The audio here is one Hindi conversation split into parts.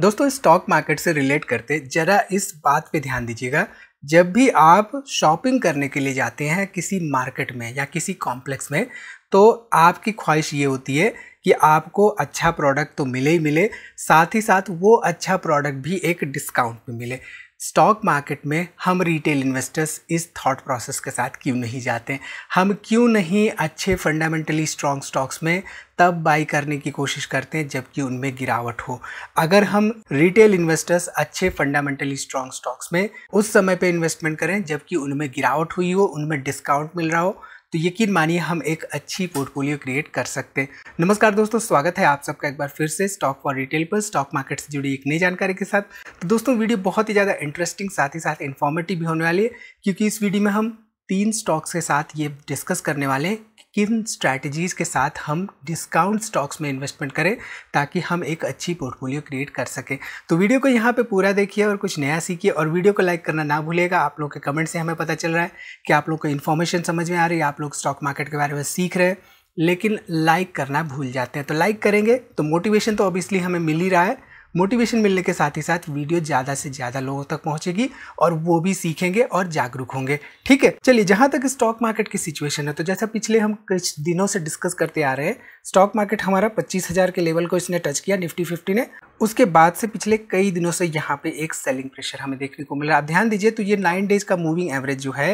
दोस्तों स्टॉक मार्केट से रिलेट करते ज़रा इस बात पे ध्यान दीजिएगा जब भी आप शॉपिंग करने के लिए जाते हैं किसी मार्केट में या किसी कॉम्प्लेक्स में तो आपकी ख्वाहिश ये होती है कि आपको अच्छा प्रोडक्ट तो मिले ही मिले साथ ही साथ वो अच्छा प्रोडक्ट भी एक डिस्काउंट पे मिले स्टॉक मार्केट में हम रिटेल इन्वेस्टर्स इस थॉट प्रोसेस के साथ क्यों नहीं जाते हम क्यों नहीं अच्छे फंडामेंटली स्ट्रॉन्ग स्टॉक्स में तब बाई करने की कोशिश करते हैं जबकि उनमें गिरावट हो अगर हम रिटेल इन्वेस्टर्स अच्छे फंडामेंटली स्ट्रॉन्ग स्टॉक्स में उस समय पे इन्वेस्टमेंट करें जबकि उनमें गिरावट हुई हो उनमें डिस्काउंट मिल रहा हो तो यकीन मानिए हम एक अच्छी पोर्टफोलियो क्रिएट कर सकते हैं नमस्कार दोस्तों स्वागत है आप सबका एक बार फिर से स्टॉक फॉर रिटेल पर स्टॉक मार्केट से जुड़ी एक नई जानकारी के साथ तो दोस्तों वीडियो बहुत ही ज़्यादा इंटरेस्टिंग साथ ही साथ इन्फॉर्मेटिव भी होने वाली है क्योंकि इस वीडियो में हम तीन स्टॉक्स के साथ ये डिस्कस करने वाले किन स्ट्रैटेजीज़ के साथ हम डिस्काउंट स्टॉक्स में इन्वेस्टमेंट करें ताकि हम एक अच्छी पोर्टफोलियो क्रिएट कर सकें तो वीडियो को यहाँ पे पूरा देखिए और कुछ नया सीखिए और वीडियो को लाइक करना ना भूलेगा आप लोग के कमेंट से हमें पता चल रहा है कि आप लोग को इन्फॉर्मेशन समझ में आ रही है आप लोग स्टॉक मार्केट के बारे में सीख रहे हैं लेकिन लाइक करना भूल जाते हैं तो लाइक करेंगे तो मोटिवेशन तो ऑब्वियसली हमें मिल ही रहा है मोटिवेशन मिलने के साथ ही साथ वीडियो ज़्यादा से ज़्यादा लोगों तक पहुँचेगी और वो भी सीखेंगे और जागरूक होंगे ठीक है चलिए जहाँ तक स्टॉक मार्केट की सिचुएशन है तो जैसा पिछले हम कुछ दिनों से डिस्कस करते आ रहे हैं स्टॉक मार्केट हमारा पच्चीस हज़ार के लेवल को इसने टच किया निफ्टी फिफ्टी ने उसके बाद से पिछले कई दिनों से यहाँ पे एक सेलिंग प्रेशर हमें देखने को मिला आप ध्यान दीजिए तो ये नाइन डेज का मूविंग एवरेज जो है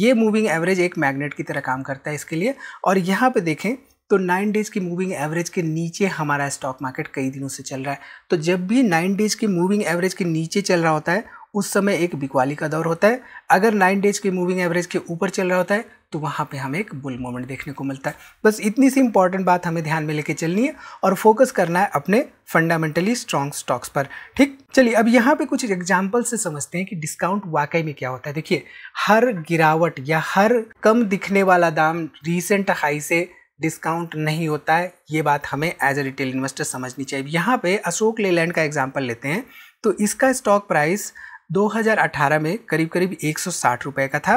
ये मूविंग एवरेज एक मैग्नेट की तरह काम करता है इसके लिए और यहाँ पे देखें तो नाइन डेज़ की मूविंग एवरेज के नीचे हमारा स्टॉक मार्केट कई दिनों से चल रहा है तो जब भी नाइन डेज़ की मूविंग एवरेज के नीचे चल रहा होता है उस समय एक बिकवाली का दौर होता है अगर नाइन डेज़ की मूविंग एवरेज के ऊपर चल रहा होता है तो वहाँ पे हमें एक बुल मोमेंट देखने को मिलता है बस इतनी सी इंपॉर्टेंट बात हमें ध्यान में लेके चलनी है और फोकस करना है अपने फंडामेंटली स्ट्रॉन्ग स्टॉक्स पर ठीक चलिए अब यहाँ पे कुछ एग्जाम्पल से समझते हैं कि डिस्काउंट वाकई में क्या होता है देखिए हर गिरावट या हर कम दिखने वाला दाम रिसेंट हाई से डिस्काउंट नहीं होता है ये बात हमें एज ए रिटेल इन्वेस्टर समझनी चाहिए यहाँ पे अशोक लेलैंड का एग्जाम्पल लेते हैं तो इसका स्टॉक प्राइस 2018 में करीब करीब एक रुपए का था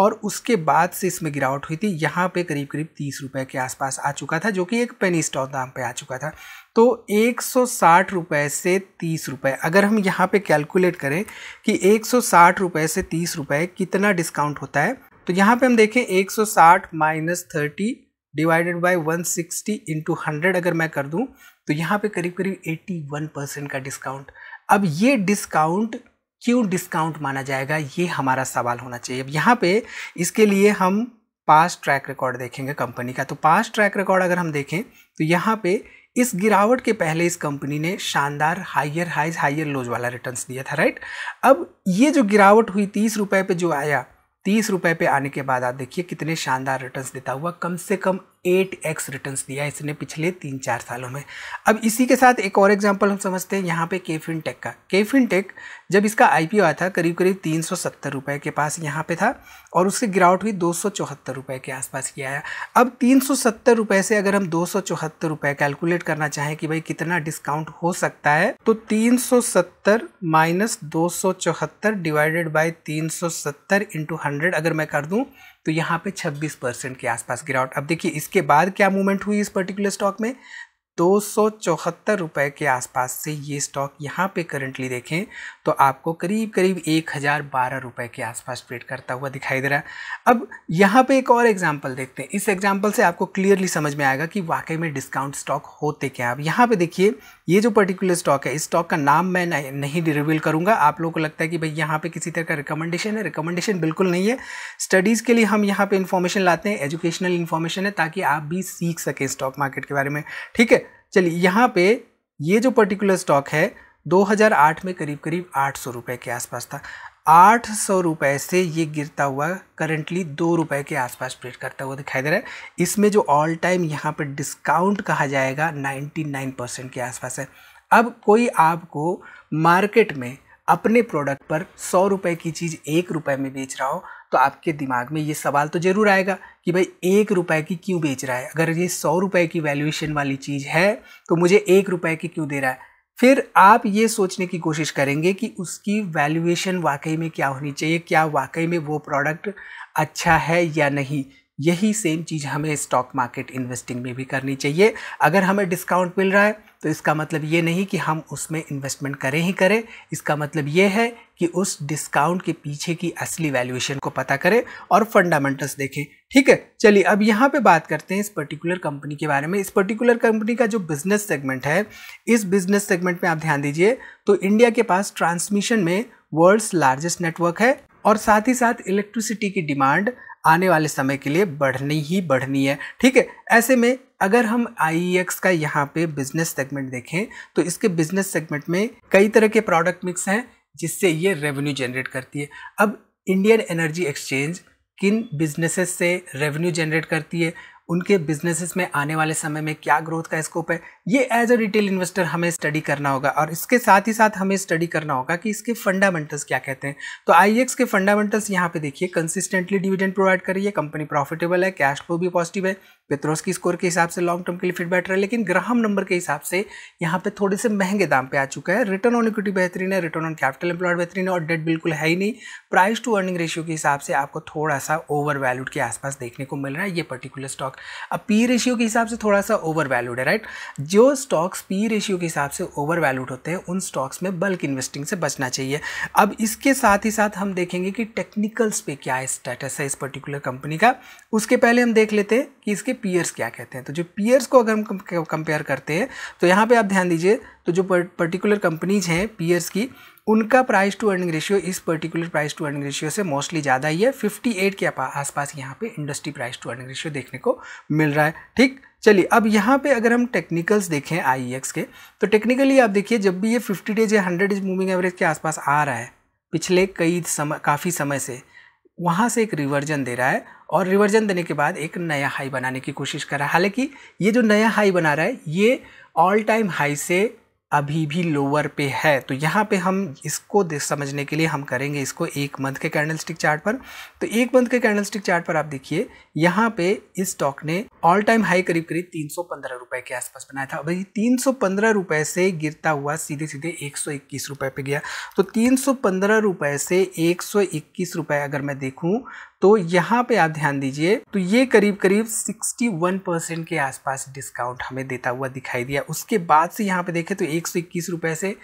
और उसके बाद से इसमें गिरावट हुई थी यहाँ पे करीब करीब तीस रुपये के आसपास आ चुका था जो कि एक पेनी स्टॉक दाम पे आ चुका था तो एक सौ साठ रुपये से तीस रुपये अगर हम यहाँ पे कैलकुलेट करें कि एक सौ साठ रुपये से तीस रुपये कितना डिस्काउंट होता है तो यहाँ पे हम देखें एक सौ साठ minus thirty divided by 160 sixty into hundred अगर मैं कर दूं तो यहाँ पे करीब करीब 81 परसेंट का डिस्काउंट अब ये डिस्काउंट क्यों डिस्काउंट माना जाएगा ये हमारा सवाल होना चाहिए अब यहाँ पे इसके लिए हम पास ट्रैक रिकॉर्ड देखेंगे कंपनी का तो पास ट्रैक रिकॉर्ड अगर हम देखें तो यहाँ पे इस गिरावट के पहले इस कंपनी ने शानदार हाइयर हाइज हाइयर लोज वाला रिटर्न दिया था राइट अब ये जो गिरावट हुई तीस रुपये पर जो आया तीस रुपये पे आने के बाद आप देखिए कितने शानदार रिटर्न्स देता हुआ कम से कम एट एक्स रिटर्न दिया इसने पिछले तीन चार सालों में अब इसी के साथ एक और एग्जाम्पल हम समझते हैं यहाँ पे के टेक का के टेक जब इसका आईपीओ आया था करीब करीब तीन सौ सत्तर रुपये के पास यहाँ पे था और उसकी गिरावट हुई दो सौ चौहत्तर रुपये के आसपास किया आया अब तीन सौ सत्तर रुपये से अगर हम दो सौ चौहत्तर रुपये कैलकुलेट करना चाहें कि भाई कितना डिस्काउंट हो सकता है तो तीन सौ सत्तर माइनस दो सौ चौहत्तर डिवाइडेड बाई तीन सौ सत्तर इंटू हंड्रेड अगर मैं कर दूँ तो यहाँ पे 26 परसेंट के आसपास गिरावट अब देखिए इसके बाद क्या मूवमेंट हुई इस पर्टिकुलर स्टॉक में दो सौ चौहत्तर रुपये के आसपास से ये स्टॉक यहाँ पे करंटली देखें तो आपको करीब करीब एक हज़ार बारह रुपये के आसपास ट्रेड करता हुआ दिखाई दे रहा है अब यहाँ पे एक और एग्जांपल देखते हैं इस एग्जांपल से आपको क्लियरली समझ में आएगा कि वाकई में डिस्काउंट स्टॉक होते क्या अब यहाँ पर देखिए ये जो पर्टिकुलर स्टॉक है इस स्टॉक का नाम मैं नहीं रिवील करूँगा आप लोगों को लगता है कि भाई यहाँ पर किसी तरह का रिकमेंडेशन है रिकमेंडेशन बिल्कुल नहीं है स्टडीज़ के लिए हम यहाँ पर इन्फॉर्मेशन लाते हैं एजुकेशनल इन्फॉर्मेशन है ताकि आप भी सीख सकें स्टॉक मार्केट के बारे में ठीक है चलिए यहाँ पे ये जो पर्टिकुलर स्टॉक है 2008 में करीब करीब आठ सौ रुपये के आसपास था आठ सौ रुपये से ये गिरता हुआ करंटली दो रुपये के आसपास ट्रेड करता हुआ दिखाई दे रहा है इसमें जो ऑल टाइम यहाँ पर डिस्काउंट कहा जाएगा 99 परसेंट के आसपास है अब कोई आपको मार्केट में अपने प्रोडक्ट पर सौ रुपये की चीज़ एक रुपये में बेच रहा हो तो आपके दिमाग में ये सवाल तो ज़रूर आएगा कि भाई एक रुपए की क्यों बेच रहा है अगर ये सौ रुपए की वैल्यूएशन वाली चीज़ है तो मुझे एक रुपए की क्यों दे रहा है फिर आप ये सोचने की कोशिश करेंगे कि उसकी वैल्यूएशन वाकई में क्या होनी चाहिए क्या वाकई में वो प्रोडक्ट अच्छा है या नहीं यही सेम चीज़ हमें स्टॉक मार्केट इन्वेस्टिंग में भी करनी चाहिए अगर हमें डिस्काउंट मिल रहा है तो इसका मतलब ये नहीं कि हम उसमें इन्वेस्टमेंट करें ही करें इसका मतलब ये है कि उस डिस्काउंट के पीछे की असली वैल्यूएशन को पता करें और फंडामेंटल्स देखें ठीक है चलिए अब यहाँ पे बात करते हैं इस पर्टिकुलर कंपनी के बारे में इस पर्टिकुलर कंपनी का जो बिजनेस सेगमेंट है इस बिजनेस सेगमेंट में आप ध्यान दीजिए तो इंडिया के पास ट्रांसमिशन में वर्ल्ड्स लार्जेस्ट नेटवर्क है और साथ ही साथ इलेक्ट्रिसिटी की डिमांड आने वाले समय के लिए बढ़नी ही बढ़नी है ठीक है ऐसे में अगर हम आई e का यहाँ पे बिजनेस सेगमेंट देखें तो इसके बिजनेस सेगमेंट में कई तरह के प्रोडक्ट मिक्स हैं जिससे ये रेवेन्यू जनरेट करती है अब इंडियन एनर्जी एक्सचेंज किन बिजनेसेस से रेवेन्यू जनरेट करती है उनके बिजनेसेस में आने वाले समय में क्या ग्रोथ का स्कोप है ये एज अ रिटेल इन्वेस्टर हमें स्टडी करना होगा और इसके साथ ही साथ हमें स्टडी करना होगा कि इसके फंडामेंटल्स क्या कहते हैं तो आई के फंडामेंटल्स यहाँ पे देखिए कंसिस्टेंटली डिविडेंड प्रोवाइड कर रही है कंपनी प्रॉफिटेबल है कैश फ्लो भी पॉजिटिव है पेत्रोस की स्कोर के हिसाब से लॉन्ग टर्म के लिए फिट बैठ रहा है लेकिन ग्राहम नंबर के हिसाब से यहाँ पे थोड़े से महंगे दाम पे आ चुका है रिटर्न ऑन इक्विटी बेहतरीन है रिटर्न ऑन कैपिटल एम्प्लॉयड बेहतरीन है और डेट बिल्कुल है ही नहीं प्राइस टू अर्निंग रेशियो के हिसाब से आपको थोड़ा सा ओवर वैल्यूड के आसपास देखने को मिल रहा है ये पर्टिकुलर स्टॉक अब पी रेशियो के हिसाब से थोड़ा सा ओवर वैल्यूड है राइट जो स्टॉक्स पी रेशियो के हिसाब से ओवर वैल्यूड होते हैं उन स्टॉक्स में बल्क इन्वेस्टिंग से बचना चाहिए अब इसके साथ ही साथ हम देखेंगे कि टेक्निकल्स पे क्या स्टेटस है इस पर्टिकुलर कंपनी का उसके पहले हम देख लेते हैं कि इसके पीयर्स क्या कहते हैं तो जो पीयर्स को अगर हम कंपेयर करते हैं तो यहाँ पर आप ध्यान दीजिए तो जो पर्टिकुलर कंपनीज हैं पीयर्स की उनका प्राइस टू अर्निंग रेशियो इस particular price to earning ratio से मोस्टली ज़्यादा ही है 58 के आसपास यहाँ पे industry price to earning ratio देखने को मिल रहा है ठीक चलिए अब यहाँ पे अगर हम टेक्निकल्स देखें आई e के तो टेक्निकली आप देखिए जब भी ये फिफ्टी डेज या हंड्रेड इज मूविंग एवरेज के आसपास आ रहा है पिछले कई समय काफ़ी समय से वहाँ से एक रिवर्जन दे रहा है और रिवर्जन देने के बाद एक नया हाई बनाने की कोशिश कर रहा है हालांकि ये जो नया हाई बना रहा है ये ऑल टाइम हाई से अभी भी लोअर पे है तो यहाँ पे हम इसको समझने के लिए हम करेंगे इसको एक मंथ के कैंडलस्टिक चार्ट पर तो एक मंथ के कैंडलस्टिक चार्ट पर आप देखिए यहाँ पे इस स्टॉक ने ऑल टाइम हाई करीब करीब तीन सौ पंद्रह रुपए के आसपास बनाया था भाई तीन सौ पंद्रह रुपए से गिरता हुआ सीधे सीधे एक सौ इक्कीस रुपए पे गया तो तीन सौ पंद्रह रुपए से एक सौ इक्कीस रुपए अगर मैं देखूँ तो यहाँ पे आप ध्यान दीजिए तो ये करीब करीब 61 परसेंट के आसपास डिस्काउंट हमें देता हुआ दिखाई दिया उसके बाद से यहाँ पे देखें तो एक रुपए से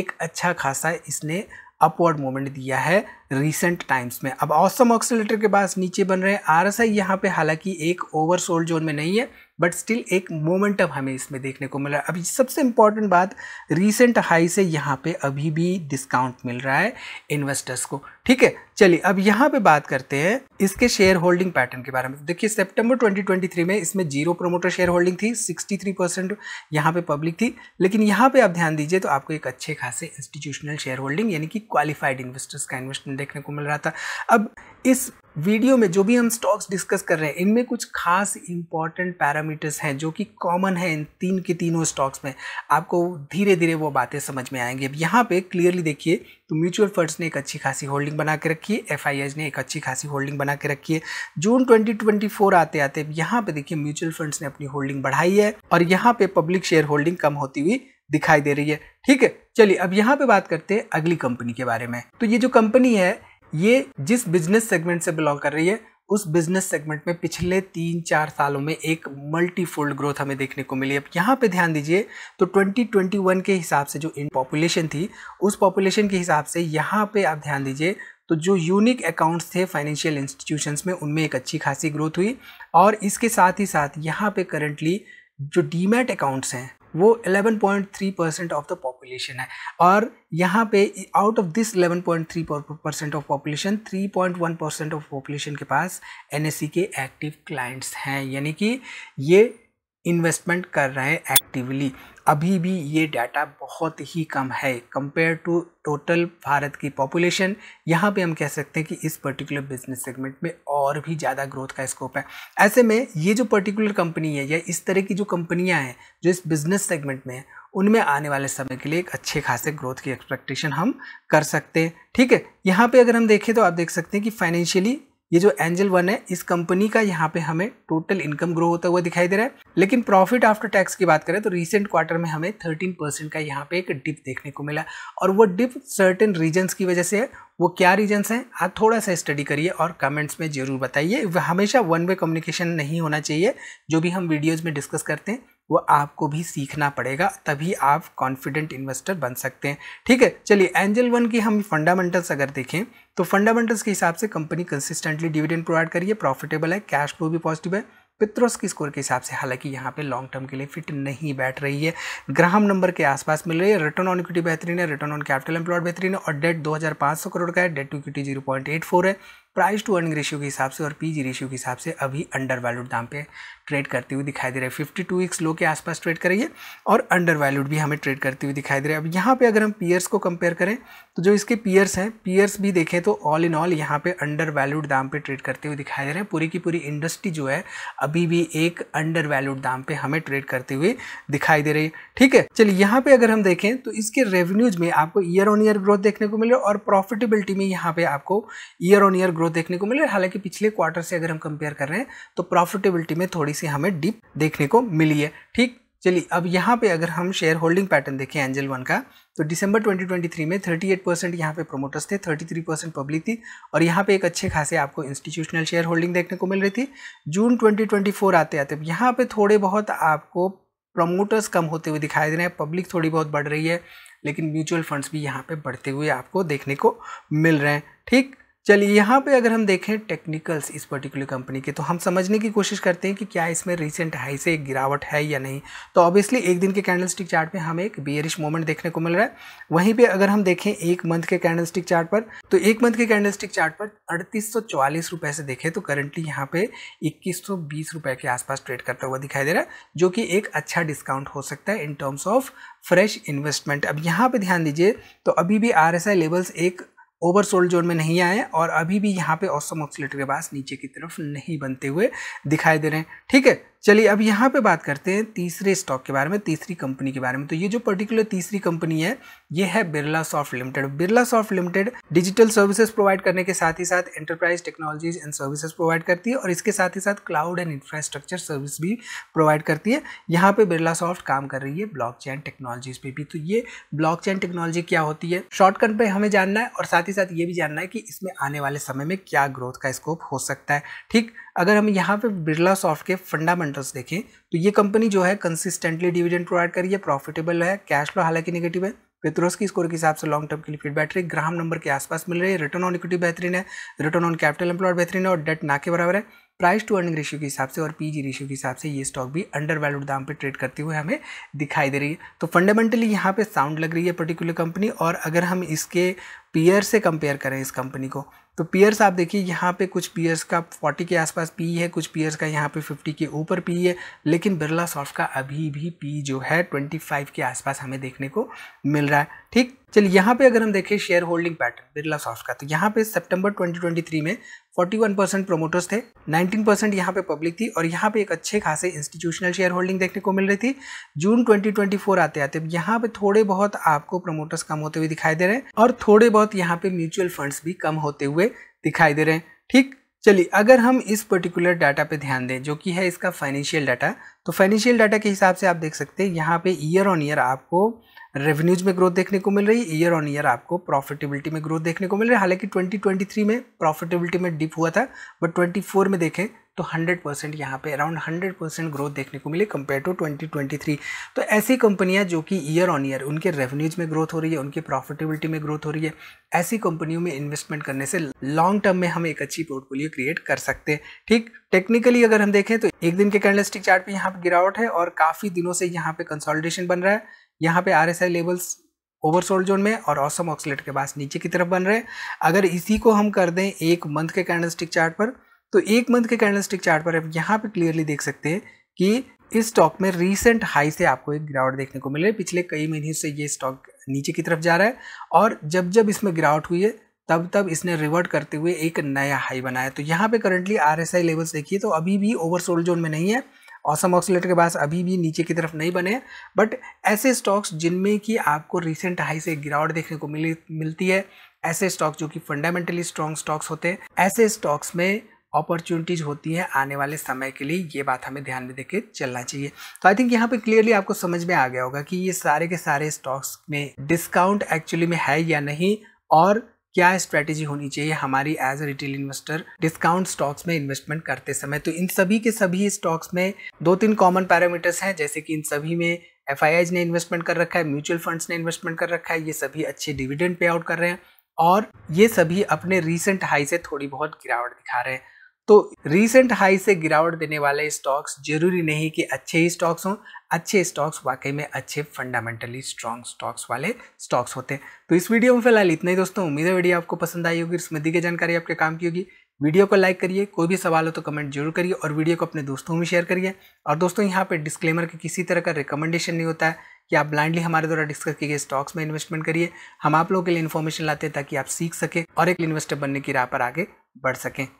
एक अच्छा खासा इसने अपवर्ड मूवमेंट दिया है रिसेंट टाइम्स में अब ऑसम ऑक्सीटर के पास नीचे बन रहे आर एस आई यहाँ पे हालांकि एक ओवरसोल्ड जोन में नहीं है बट स्टिल एक मोमेंटम हमें इसमें देखने को मिला अभी सबसे इंपॉर्टेंट बात रीसेंट हाई से यहाँ पे अभी भी डिस्काउंट मिल रहा है इन्वेस्टर्स को ठीक है चलिए अब यहाँ पे बात करते हैं इसके शेयर होल्डिंग पैटर्न के बारे में देखिए सितंबर 2023 में इसमें जीरो प्रोमोटर शेयर होल्डिंग थी 63 परसेंट यहाँ पे पब्लिक थी लेकिन यहाँ पे आप ध्यान दीजिए तो आपको एक अच्छे खासे इंस्टीट्यूशनल शेयर होल्डिंग यानी कि क्वालिफाइड इन्वेस्टर्स का इन्वेस्टमेंट देखने को मिल रहा था अब इस वीडियो में जो भी हम स्टॉक्स डिस्कस कर रहे हैं इनमें कुछ खास इंपॉर्टेंट पैरामीटर्स हैं जो कि कॉमन है इन तीन के तीनों स्टॉक्स में आपको धीरे धीरे वो बातें समझ में आएंगी अब यहाँ पे क्लियरली देखिए तो म्यूचुअल फंड्स ने एक अच्छी खासी होल्डिंग बना के रखी है एफ ने एक अच्छी खासी होल्डिंग बना के रखी है जून ट्वेंटी आते आते यहाँ पे देखिए म्यूचुअल फंड्स ने अपनी होल्डिंग बढ़ाई है और यहाँ पे पब्लिक शेयर होल्डिंग कम होती हुई दिखाई दे रही है ठीक है चलिए अब यहाँ पे बात करते हैं अगली कंपनी के बारे में तो ये जो कंपनी है ये जिस बिजनेस सेगमेंट से बिलोंग कर रही है उस बिजनेस सेगमेंट में पिछले तीन चार सालों में एक मल्टीफोल्ड ग्रोथ हमें देखने को मिली अब यहाँ पे ध्यान दीजिए तो 2021 के हिसाब से जो इन पॉपुलेशन थी उस पॉपुलेशन के हिसाब से यहाँ पे आप ध्यान दीजिए तो जो यूनिक अकाउंट्स थे फाइनेंशियल इंस्टीट्यूशंस में उनमें एक अच्छी खासी ग्रोथ हुई और इसके साथ ही साथ यहाँ पे करंटली जो डीमैट अकाउंट्स हैं वो 11.3 परसेंट ऑफ द पॉपुलेशन है और यहाँ पे out of this 11.3 percent of population 3.1 percent of population के पास एन के एक्टिव क्लाइंट्स हैं यानी कि ये इन्वेस्टमेंट कर रहे हैं एक्टिवली अभी भी ये डाटा बहुत ही कम है कंपेयर टू टोटल भारत की पॉपुलेशन यहाँ पे हम कह सकते हैं कि इस पर्टिकुलर बिजनेस सेगमेंट में और भी ज़्यादा ग्रोथ का स्कोप है ऐसे में ये जो पर्टिकुलर कंपनी है या इस तरह की जो कंपनियाँ हैं जो इस बिजनेस सेगमेंट में हैं उनमें आने वाले समय के लिए एक अच्छे खासे ग्रोथ की एक्सपेक्टेशन हम कर सकते हैं ठीक है यहाँ पे अगर हम देखें तो आप देख सकते हैं कि फाइनेंशियली ये जो एंजल वन है इस कंपनी का यहाँ पे हमें टोटल इनकम ग्रो होता हुआ दिखाई दे रहा है लेकिन प्रॉफिट आफ्टर टैक्स की बात करें तो रिसेंट क्वार्टर में हमें 13 परसेंट का यहाँ पे एक डिप देखने को मिला और वो डिप सर्टेन रीजन्स की वजह से है वो क्या रीजन्स हैं आप थोड़ा सा स्टडी करिए और कमेंट्स में ज़रूर बताइए हमेशा वन वे कम्युनिकेशन नहीं होना चाहिए जो भी हम वीडियोज़ में डिस्कस करते हैं वो आपको भी सीखना पड़ेगा तभी आप कॉन्फिडेंट इन्वेस्टर बन सकते हैं ठीक है चलिए एंजल वन की हम फंडामेंटल्स अगर देखें तो फंडामेंटल्स के हिसाब से कंपनी कंसिस्टेंटली डिविडेंड प्रोवाइड करिए प्रॉफिटेबल है कैश फ्लो भी पॉजिटिव है पित्रोस की स्कोर के हिसाब से हालांकि यहाँ पे लॉन्ग टर्म के लिए फिट नहीं बैठ रही है ग्राहम नंबर के आसपास मिल रही है रिटर्न ऑन इक्विटी बेहतरीन है रिटर्न ऑन कैपिटल एम्प्लॉयड बेहतरीन है और डेट 2500 करोड़ का है डेट टू इक्विटी 0.84 है प्राइस टू अर्निंग रेशियो के हिसाब से और पीजी रेशियो के हिसाब से अभी अंडर वैल्यूड दाम पे ट्रेड करते हुए दिखाई दे रहे है फिफ्टी टू वीक्स लो के आसपास ट्रेड करिए और अंडर वैल्यूड भी हमें ट्रेड करते हुए दिखाई दे रहे है अब यहाँ पे अगर हम पीयर्स को कंपेयर करें तो जो इसके पीयर्स हैं पीयर्स भी देखें तो ऑल इन ऑल यहाँ पे अंडर वैल्यूड दाम पे ट्रेड करते हुए दिखाई दे रहे हैं पूरी की पूरी इंडस्ट्री जो है अभी भी एक अंडर वैल्यूड दाम पे हमें ट्रेड करते हुए दिखाई दे रही है ठीक है चलिए यहाँ पे अगर हम देखें तो इसके रेवेन्यूज में आपको ईयर ऑन ईयर ग्रोथ देखने को मिले और प्रॉफिटेबिलिटी में यहाँ पे आपको year on year growth growth देखने को मिली हालांकि पिछले क्वार्टर से अगर हम कंपेयर कर रहे हैं तो प्रॉफिटेबिलिटी में थोड़ी सी हमें डिप देखने को मिली है ठीक चलिए अब यहाँ पे अगर हम शेयर होल्डिंग पैटर्न देखें एंजल वन का तो दिसंबर 2023 में 38 परसेंट यहाँ पे प्रोमोटर्स थे 33 परसेंट पब्लिक थी और यहाँ पे एक अच्छे खासे आपको इंस्टीट्यूशनल शेयर होल्डिंग देखने को मिल रही थी जून 2024 आते आते यहाँ पे थोड़े बहुत आपको प्रमोटर्स कम होते हुए दिखाई दे रहे हैं पब्लिक थोड़ी बहुत बढ़ रही है लेकिन म्यूचुअल फंड्स भी यहाँ पर बढ़ते हुए आपको देखने को मिल रहे हैं ठीक चलिए यहाँ पे अगर हम देखें टेक्निकल्स इस पर्टिकुलर कंपनी के तो हम समझने की कोशिश करते हैं कि क्या इसमें रिसेंट हाई से एक गिरावट है या नहीं तो ऑब्वियसली एक दिन के कैंडलस्टिक चार्ट में हमें एक बियरिश मोमेंट देखने को मिल रहा है वहीं पे अगर हम देखें एक मंथ के कैंडलस्टिक चार्ट पर तो एक मंथ के कैंडलस्टिक चार्ट पर अड़तीस रुपए से देखें तो करंटली यहाँ पे इक्कीस रुपए के आसपास ट्रेड करता हुआ दिखाई दे रहा है जो कि एक अच्छा डिस्काउंट हो सकता है in terms of fresh investment अब यहाँ पर ध्यान दीजिए तो अभी भी आर लेवल्स एक ओवर सोल्ड जोन में नहीं आए और अभी भी यहाँ पे औसम ऑक्सीटर के पास नीचे की तरफ नहीं बनते हुए दिखाई दे रहे हैं ठीक है चलिए अब यहाँ पे बात करते हैं तीसरे स्टॉक के बारे में तीसरी कंपनी के बारे में तो ये जो पर्टिकुलर तीसरी कंपनी है ये है Birlasoft limited Birlasoft limited digital services provide करने के साथ ही साथ enterprise technologies and services provide करती है और इसके साथ ही साथ क्लाउड एंड इंफ्रास्ट्रक्चर सर्विस भी प्रोवाइड करती है यहाँ पर बिरला सॉफ्ट काम कर रही है ब्लॉक चैन टेक्नोलॉजीज पर भी तो ये ब्लॉक चैन टेक्नोलॉजी क्या होती है शॉर्टकट पर हमें जानना है और साथ ही साथ ये भी जानना है कि इसमें आने वाले समय में क्या ग्रोथ का स्कोप हो सकता है ठीक अगर हम यहाँ पे बिरला सॉफ्ट के फंडामेंटल्स देखें तो ये कंपनी जो है कंसिस्टेंटली डिविडेंड प्रोवाइड रही है प्रॉफिटेबल है कैश फ्लो हालांकि नेगेटिव है पेत्रोस की स्कोर के हिसाब से लॉन्ग टर्म की लिक्विड रही ग्राम नंबर के आसपास मिल रही है रिटर्न ऑन इक्विटी बेहतरीन है रिटर्न ऑन कैपिटल एम्प्लॉय बेहतरीन है और डेट ना के बराबर है प्राइस टू अर्निंग रेशियो के हिसाब से और पीजी रेशियो के हिसाब से ये स्टॉक भी अंडर वैल्यूड दाम पे ट्रेड करते हुए हमें दिखाई दे रही है तो फंडामेंटली यहाँ पे साउंड लग रही है पर्टिकुलर कंपनी और अगर हम इसके पीयर से कंपेयर करें इस कंपनी को तो पीयर्स आप देखिए यहाँ पे कुछ पीयर्स का 40 के आसपास पी है कुछ पीयर्स का यहाँ पे 50 के ऊपर पी है लेकिन बिरला सॉफ्ट का अभी भी पी जो है 25 के आसपास हमें देखने को मिल रहा है ठीक चलिए यहाँ पे अगर हम देखें share holding pattern Birlasoft का तो यहाँ पे सितंबर 2023 में 41 परसेंट प्रोमोटर्स थे 19 परसेंट यहाँ पे पब्लिक थी और यहाँ पे एक अच्छे खासे इंस्टीट्यूशनल शेयर होल्डिंग देखने को मिल रही थी जून 2024 आते आते यहाँ पे थोड़े बहुत आपको प्रोमोटर्स कम होते हुए दिखाई दे रहे हैं और थोड़े बहुत यहाँ पे म्यूचुअल फंड्स भी कम होते हुए दिखाई दे रहे हैं ठीक चलिए अगर हम इस पर्टिकुलर डाटा पे ध्यान दें जो कि है इसका फाइनेंशियल डाटा तो फाइनेंशियल डाटा के हिसाब से आप देख सकते हैं यहाँ पे ईयर ऑन ईयर आपको रेवेन्यूज में ग्रोथ देखने को मिल रही है ईयर ऑन ईयर आपको प्रॉफिटेबिलिटी में ग्रोथ देखने को मिल रही है हालांकि 2023 में प्रॉफिटेबिलिटी में डिप हुआ था बट 24 में देखें तो 100 परसेंट यहाँ पे अराउंड 100 परसेंट ग्रोथ देखने को मिली कंपेयर टू 2023 तो ऐसी कंपनियाँ जो कि ईयर ऑन ईयर उनके रेवेन्यूज में ग्रोथ हो रही है उनकी प्रॉफिटेबिलिटी में ग्रोथ हो रही है ऐसी कंपनियों में इन्वेस्टमेंट करने से लॉन्ग टर्म में हम एक अच्छी पोर्टफोलियो क्रिएट कर सकते हैं ठीक टेक्निकली अगर हम देखें तो एक दिन के कैंडलस्टिक चार्ट पे यहाँ पर गिरावट है और काफ़ी दिनों से यहाँ पे कंसोलिडेशन बन रहा है यहाँ पे R S I levels oversold zone में और ऑसम ऑक्सलेट के पास नीचे की तरफ बन रहे हैं अगर इसी को हम कर दें एक मंथ के स्टिक चार्ट पर तो एक मंथ के स्टिक चार्ट पर आप यहाँ पे क्लियरली देख सकते हैं कि इस स्टॉक में रीसेंट हाई से आपको एक गिरावट देखने को मिल रही है पिछले कई महीने से ये स्टॉक नीचे की तरफ जा रहा है और जब जब इसमें गिरावट हुई है तब तब इसने रिवर्ट करते हुए एक नया हाई बनाया तो यहाँ पे currently R S I levels देखिए तो अभी भी ओवरसोल्ड जोन में नहीं है औसम ऑक्सीटर के पास अभी भी नीचे की तरफ नहीं बने बट ऐसे स्टॉक्स जिनमें कि आपको रिसेंट हाई से गिरावट देखने को मिली मिलती है ऐसे स्टॉक्स जो कि फंडामेंटली स्ट्रॉन्ग स्टॉक्स होते हैं ऐसे स्टॉक्स में अपॉर्चुनिटीज होती हैं आने वाले समय के लिए ये बात हमें ध्यान में देख के चलना चाहिए तो आई थिंक यहाँ पे क्लियरली आपको समझ में आ गया होगा कि ये सारे के सारे स्टॉक्स में डिस्काउंट एक्चुअली में है या नहीं और क्या स्ट्रेटेजी होनी चाहिए हमारी as a retail investor discount stocks में इन्वेस्टमेंट करते समय तो इन सभी के सभी स्टॉक्स में दो तीन कॉमन पैरामीटर्स हैं जैसे कि इन सभी में एफ ने इन्वेस्टमेंट कर रखा है म्यूचुअल फंड्स ने इन्वेस्टमेंट कर रखा है ये सभी अच्छे डिविडेंड पे आउट कर रहे हैं और ये सभी अपने रिसेंट हाई से थोड़ी बहुत गिरावट दिखा रहे हैं तो रीसेंट हाई से गिरावट देने वाले स्टॉक्स जरूरी नहीं कि अच्छे ही स्टॉक्स हों अच्छे स्टॉक्स वाकई में अच्छे फंडामेंटली स्ट्रॉन्ग स्टॉक्स वाले स्टॉक्स होते हैं तो इस वीडियो में फिलहाल इतना ही दोस्तों उम्मीद है वीडियो आपको पसंद आई होगी इसमें दी गई जानकारी आपके काम की होगी वीडियो को लाइक करिए कोई भी सवाल हो तो कमेंट जरूर करिए और वीडियो को अपने दोस्तों में शेयर करिए और दोस्तों यहाँ पर डिस्क्लेमर के किसी तरह का रिकमेंडेशन नहीं होता है कि आप ब्लाइंडली हमारे द्वारा डिस्कस किए गए स्टॉक्स में इन्वेस्टमेंट करिए हम आप लोगों के लिए इन्फॉर्मेशन लाते हैं ताकि आप सीख सकें और एक इन्वेस्टर बनने की राह पर आगे बढ़ सकें